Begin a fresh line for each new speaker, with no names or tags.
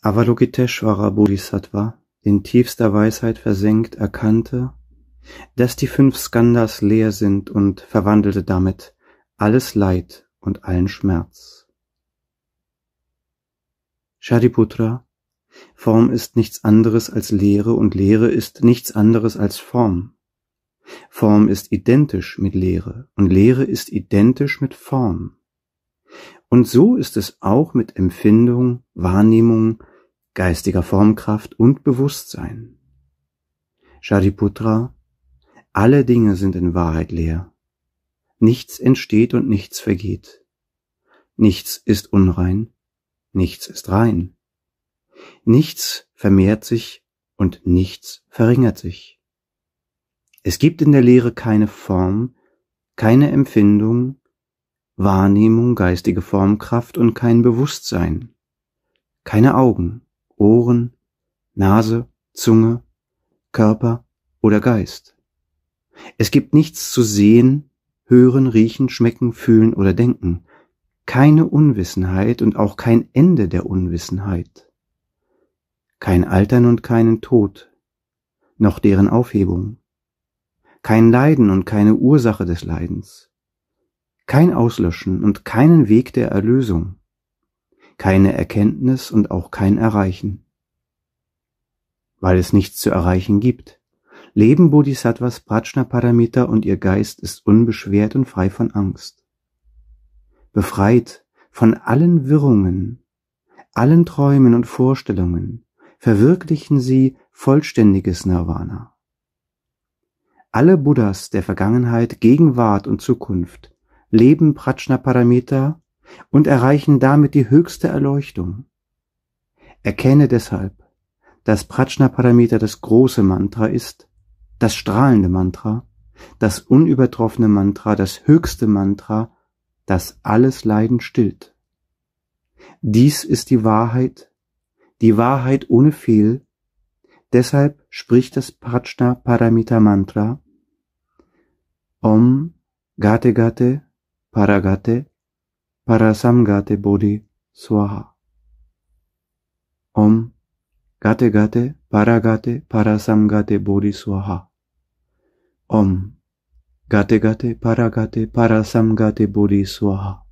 Avalokiteshvara Bodhisattva, in tiefster Weisheit versenkt, erkannte, dass die fünf Skandhas leer sind und verwandelte damit alles Leid und allen Schmerz. Shariputra Form ist nichts anderes als Lehre und Lehre ist nichts anderes als Form. Form ist identisch mit Lehre und Lehre ist identisch mit Form. Und so ist es auch mit Empfindung, Wahrnehmung, geistiger Formkraft und Bewusstsein. Shariputra, alle Dinge sind in Wahrheit leer. Nichts entsteht und nichts vergeht. Nichts ist unrein, nichts ist rein. Nichts vermehrt sich und nichts verringert sich. Es gibt in der Lehre keine Form, keine Empfindung, Wahrnehmung, geistige Formkraft und kein Bewusstsein, keine Augen, Ohren, Nase, Zunge, Körper oder Geist. Es gibt nichts zu sehen, hören, riechen, schmecken, fühlen oder denken. Keine Unwissenheit und auch kein Ende der Unwissenheit. Kein Altern und keinen Tod, noch deren Aufhebung. Kein Leiden und keine Ursache des Leidens. Kein Auslöschen und keinen Weg der Erlösung keine Erkenntnis und auch kein Erreichen. Weil es nichts zu erreichen gibt. Leben Bodhisattvas prajna und ihr Geist ist unbeschwert und frei von Angst. Befreit von allen Wirrungen, allen Träumen und Vorstellungen, verwirklichen sie vollständiges Nirvana. Alle Buddhas der Vergangenheit, Gegenwart und Zukunft leben Prajnaparamita und erreichen damit die höchste Erleuchtung. Erkenne deshalb, dass Prajnaparamita das große Mantra ist, das strahlende Mantra, das unübertroffene Mantra, das höchste Mantra, das alles Leiden stillt. Dies ist die Wahrheit, die Wahrheit ohne Fehl, deshalb spricht das Prajnaparamita Mantra Om Gate Gate Paragate Parasamgate Bodhi Swaha. Om Gate Gate Paragate Parasamgate Bodhi Swaha. Om Gate Gate Paragate Parasamgate Bodhi Swaha.